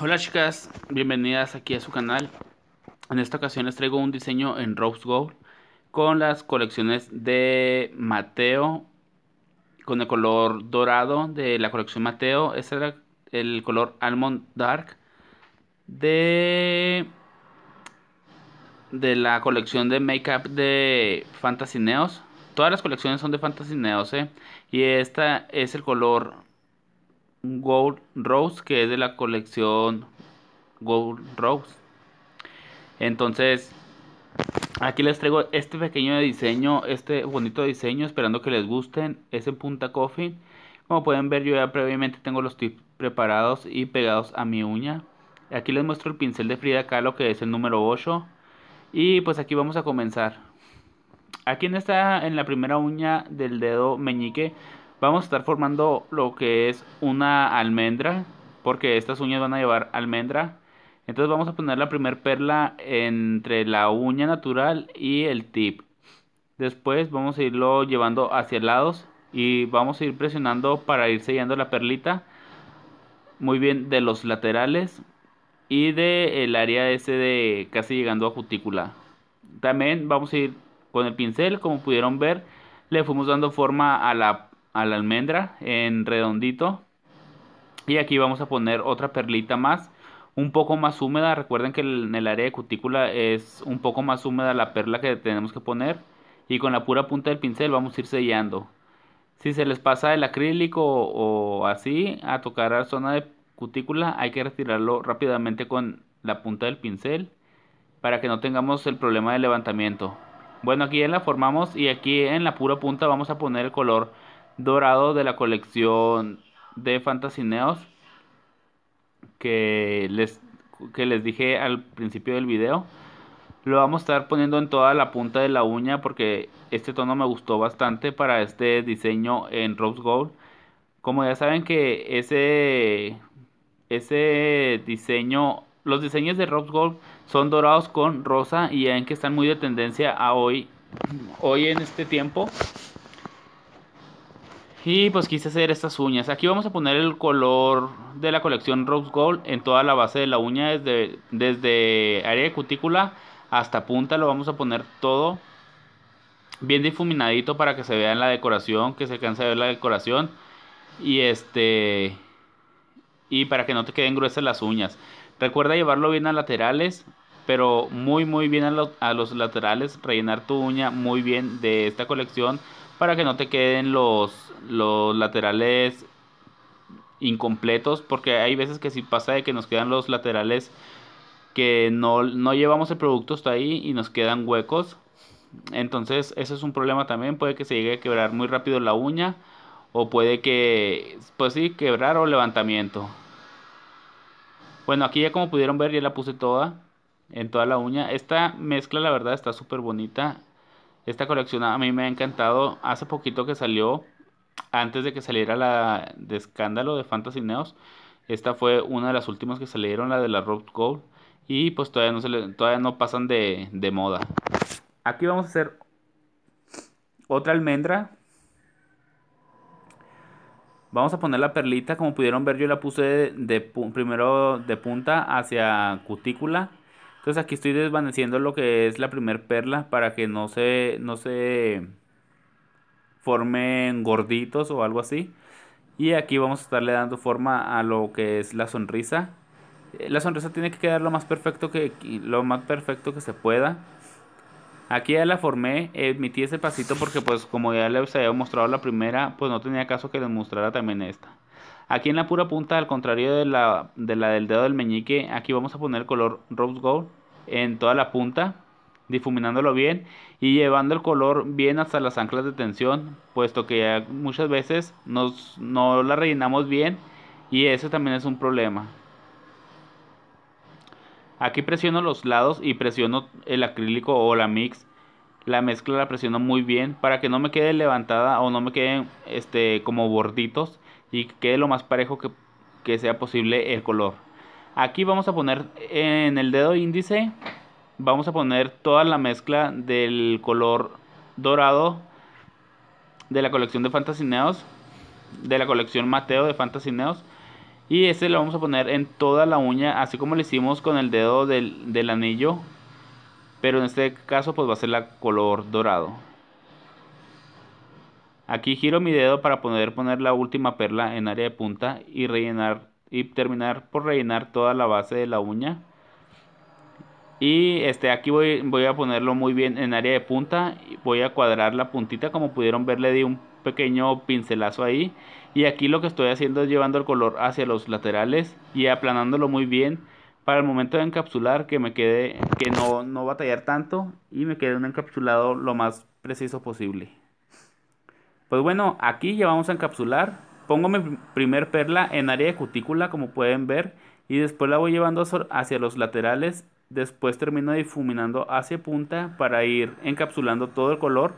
Hola chicas, bienvenidas aquí a su canal. En esta ocasión les traigo un diseño en Rose Gold con las colecciones de Mateo con el color dorado de la colección Mateo. Este era el color Almond Dark de, de la colección de Makeup de Fantasy Neos. Todas las colecciones son de Fantasy Neos, ¿eh? Y esta es el color Gold Rose, que es de la colección Gold Rose. Entonces, aquí les traigo este pequeño diseño, este bonito diseño, esperando que les gusten. Ese en punta coffee. Como pueden ver, yo ya previamente tengo los tips preparados y pegados a mi uña. Aquí les muestro el pincel de Frida Kahlo, que es el número 8. Y pues aquí vamos a comenzar. Aquí en, en la primera uña del dedo meñique vamos a estar formando lo que es una almendra, porque estas uñas van a llevar almendra. Entonces vamos a poner la primer perla entre la uña natural y el tip. Después vamos a irlo llevando hacia lados y vamos a ir presionando para ir sellando la perlita. Muy bien, de los laterales y del el área ese de casi llegando a cutícula. También vamos a ir con el pincel, como pudieron ver, le fuimos dando forma a la la almendra en redondito. Y aquí vamos a poner otra perlita más, un poco más húmeda. Recuerden que en el área de cutícula es un poco más húmeda la perla que tenemos que poner. Y con la pura punta del pincel vamos a ir sellando. Si se les pasa el acrílico o, así a tocar a la zona de cutícula, hay que retirarlo rápidamente con la punta del pincel para que no tengamos el problema de levantamiento. Bueno, aquí ya la formamos y aquí en la pura punta vamos a poner el color dorado de la colección de Fantasineos que les, que les dije al principio del video. Lo vamos a estar poniendo en toda la punta de la uña porque este tono me gustó bastante para este diseño en Rose Gold. Como ya saben que ese, ese diseño, los diseños de Rose Gold son dorados con rosa y en que están muy de tendencia a hoy, hoy en este tiempo y pues quise hacer estas uñas. Aquí vamos a poner el color de la colección Rose Gold en toda la base de la uña. Desde, desde área de cutícula hasta punta lo vamos a poner todo bien difuminadito para que se vea en la decoración. Que se alcance a ver la decoración. Y este... Y para que no te queden gruesas las uñas. Recuerda llevarlo bien a laterales. Pero muy muy bien a, a los laterales. Rellenar tu uña muy bien de esta colección para que no te queden los, los laterales incompletos, porque hay veces que si pasa de que nos quedan los laterales que no, no llevamos el producto hasta ahí y nos quedan huecos. Entonces, eso es un problema también, puede que se llegue a quebrar muy rápido la uña o puede que, pues sí, quebrar o levantamiento. Bueno, aquí ya como pudieron ver ya la puse toda, en toda la uña. Esta mezcla la verdad está súper bonita esta colección a mí me ha encantado. Hace poquito que salió, antes de que saliera la de escándalo de Fantasy Neos, esta fue una de las últimas que salieron, la de la Road Gold. Y pues todavía no, se todavía no pasan de, moda. Aquí vamos a hacer otra almendra. Vamos a poner la perlita, como pudieron ver yo la puse primero de punta hacia cutícula entonces aquí estoy desvaneciendo lo que es la primer perla para que no se, no se formen gorditos o algo así. Y aquí vamos a estarle dando forma a lo que es la sonrisa. Eh, la sonrisa tiene que quedar lo más perfecto que, lo más perfecto que se pueda. Aquí ya la formé, emití eh, ese pasito porque pues como ya les había mostrado la primera, pues no tenía caso que les mostrara también esta. Aquí en la pura punta, al contrario de la, de la del dedo del meñique, aquí vamos a poner el color rose gold en toda la punta, difuminándolo bien y llevando el color bien hasta las anclas de tensión, puesto que muchas veces nos, no la rellenamos bien y eso también es un problema. Aquí presiono los lados y presiono el acrílico o la mix. La mezcla la presiono muy bien para que no me quede levantada o no me queden este, como borditos y quede lo más parejo que, que sea posible el color. Aquí vamos a poner en el dedo índice, vamos a poner toda la mezcla del color dorado de la colección de Fantasineos, de la colección Mateo de Fantasineos. Y este lo vamos a poner en toda la uña, así como lo hicimos con el dedo del, anillo. Pero en este caso pues va a ser la color dorado. Aquí giro mi dedo para poder poner la última perla en área de punta y rellenar y terminar por rellenar toda la base de la uña y este aquí voy, a ponerlo muy bien en área de punta voy a cuadrar la puntita como pudieron ver le di un pequeño pincelazo ahí y aquí lo que estoy haciendo es llevando el color hacia los laterales y aplanándolo muy bien para el momento de encapsular que me quede que no, no batallar tanto y me quede un encapsulado lo más preciso posible pues bueno aquí ya vamos a encapsular Pongo mi primer perla en área de cutícula, como pueden ver, y después la voy llevando hacia los laterales. Después termino difuminando hacia punta para ir encapsulando todo el color,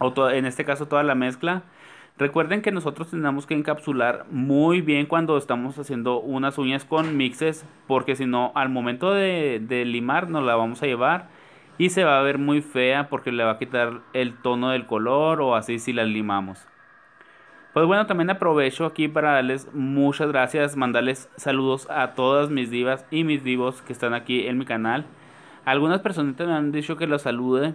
o en este caso toda la mezcla. Recuerden que nosotros tenemos que encapsular muy bien cuando estamos haciendo unas uñas con mixes, porque si no, al momento de, de limar nos la vamos a llevar y se va a ver muy fea porque le va a quitar el tono del color o así si la limamos. Pues bueno, también aprovecho aquí para darles muchas gracias, mandarles saludos a todas mis divas y mis divos que están aquí en mi canal. Algunas personas me han dicho que los salude,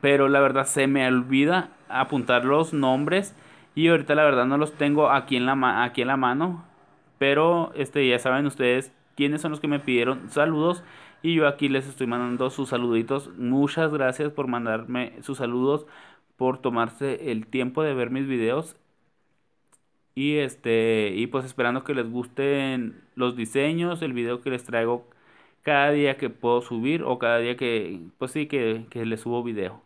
pero la verdad se me olvida apuntar los nombres y ahorita la verdad no los tengo aquí en la, aquí en la mano. Pero este, ya saben ustedes quiénes son los que me pidieron saludos y yo aquí les estoy mandando sus saluditos. Muchas gracias por mandarme sus saludos por tomarse el tiempo de ver mis videos. Y este, y pues esperando que les gusten los diseños, el video que les traigo cada día que puedo subir o cada día que, pues sí, que, que les subo video.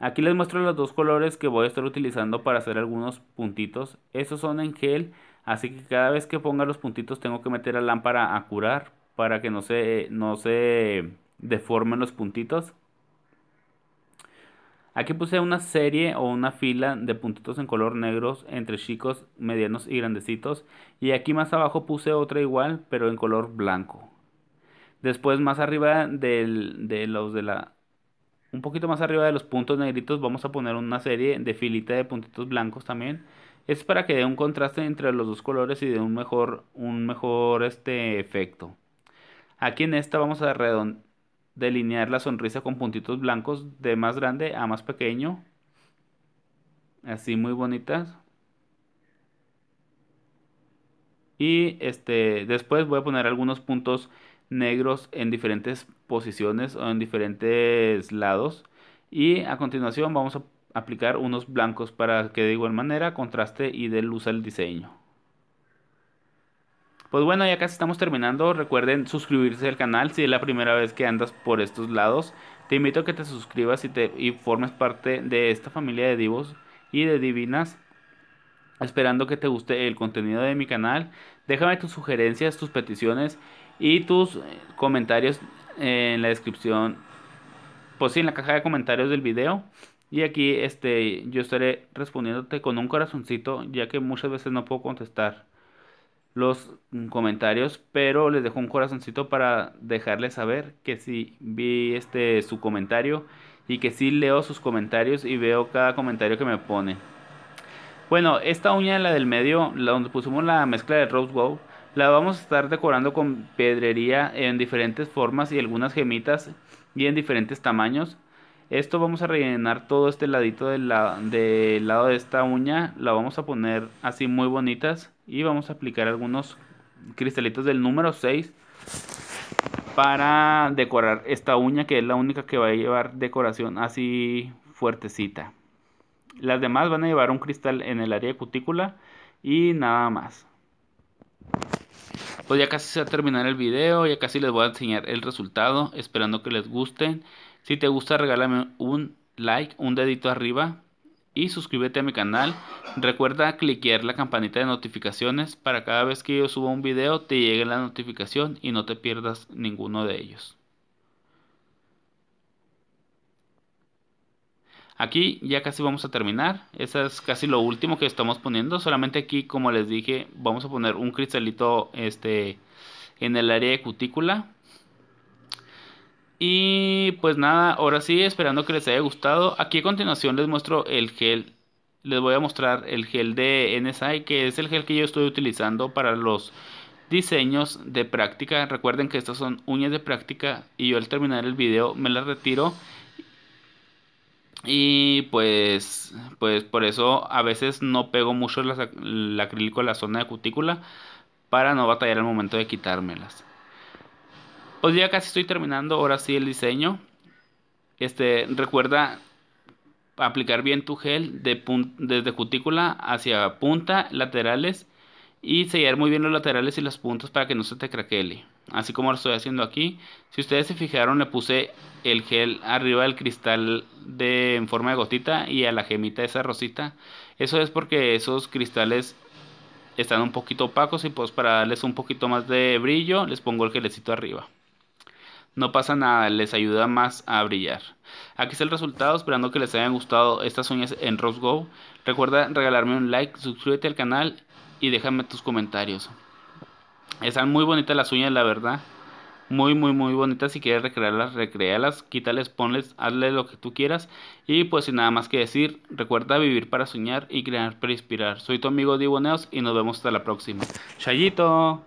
Aquí les muestro los dos colores que voy a estar utilizando para hacer algunos puntitos. Estos son en gel, así que cada vez que ponga los puntitos tengo que meter la lámpara a curar para que no se, no se deformen los puntitos. Aquí puse una serie o una fila de puntitos en color negros entre chicos, medianos y grandecitos. Y aquí más abajo puse otra igual, pero en color blanco. Después más arriba del, de los de la... Un poquito más arriba de los puntos negritos vamos a poner una serie de filita de puntitos blancos también. Es para que dé un contraste entre los dos colores y dé un mejor, un mejor este efecto. Aquí en esta vamos a redondear delinear la sonrisa con puntitos blancos de más grande a más pequeño. Así muy bonitas. Y este, después voy a poner algunos puntos negros en diferentes posiciones o en diferentes lados. Y a continuación vamos a aplicar unos blancos para que de igual manera contraste y dé luz al diseño. Pues bueno, ya casi estamos terminando. Recuerden suscribirse al canal si es la primera vez que andas por estos lados. Te invito a que te suscribas y, te, y formes parte de esta familia de divos y de divinas. Esperando que te guste el contenido de mi canal. Déjame tus sugerencias, tus peticiones y tus eh, comentarios en la descripción. Pues sí, en la caja de comentarios del video. Y aquí este, yo estaré respondiéndote con un corazoncito, ya que muchas veces no puedo contestar los mm, comentarios, pero les dejo un corazoncito para dejarles saber que si vi este su comentario y que si leo sus comentarios y veo cada comentario que me pone. Bueno, esta uña la del medio, la donde pusimos la mezcla de Rose Gold, la vamos a estar decorando con pedrería en diferentes formas y algunas gemitas y en diferentes tamaños. Esto vamos a rellenar todo este ladito del lado de esta uña, la vamos a poner así muy bonitas y vamos a aplicar algunos cristalitos del número 6 para decorar esta uña que es la única que va a llevar decoración así fuertecita. Las demás van a llevar un cristal en el área de cutícula y nada más. Pues ya casi se va a terminar el video, ya casi les voy a enseñar el resultado, esperando que les gusten. Si te gusta regálame un like, un dedito arriba y suscríbete a mi canal. Recuerda cliquear la campanita de notificaciones para cada vez que yo suba un video te llegue la notificación y no te pierdas ninguno de ellos. Aquí ya casi vamos a terminar. Eso es casi lo último que estamos poniendo. Solamente aquí, como les dije, vamos a poner un cristalito este, en el área de cutícula y pues nada, ahora sí, esperando que les haya gustado. Aquí a continuación les muestro el gel. Les voy a mostrar el gel de NSI, que es el gel que yo estoy utilizando para los diseños de práctica. Recuerden que estas son uñas de práctica y yo al terminar el video me las retiro. Y pues, pues por eso a veces no pego mucho el acrílico a la zona de cutícula para no batallar al momento de quitármelas. Pues ya casi estoy terminando ahora sí el diseño. Este, recuerda aplicar bien tu gel desde cutícula hacia punta, laterales y sellar muy bien los laterales y las puntas para que no se te craquele. Así como lo estoy haciendo aquí. Si ustedes se fijaron, le puse el gel arriba del cristal de, en forma de gotita y a la gemita esa rosita. Eso es porque esos cristales están un poquito opacos y pues para darles un poquito más de brillo les pongo el gelecito arriba. No pasa nada, les ayuda más a brillar. Aquí está el resultado, esperando que les hayan gustado estas uñas en Rose Go. Recuerda regalarme un like, suscríbete al canal y déjame tus comentarios. Están muy bonitas las uñas, la verdad. Muy, muy, muy bonitas. Si quieres recrearlas, recrealas, quítales, ponles, hazles lo que tú quieras. Y pues sin nada más que decir, recuerda vivir para soñar y crear para inspirar. Soy tu amigo Diboneos y nos vemos hasta la próxima. Chayito.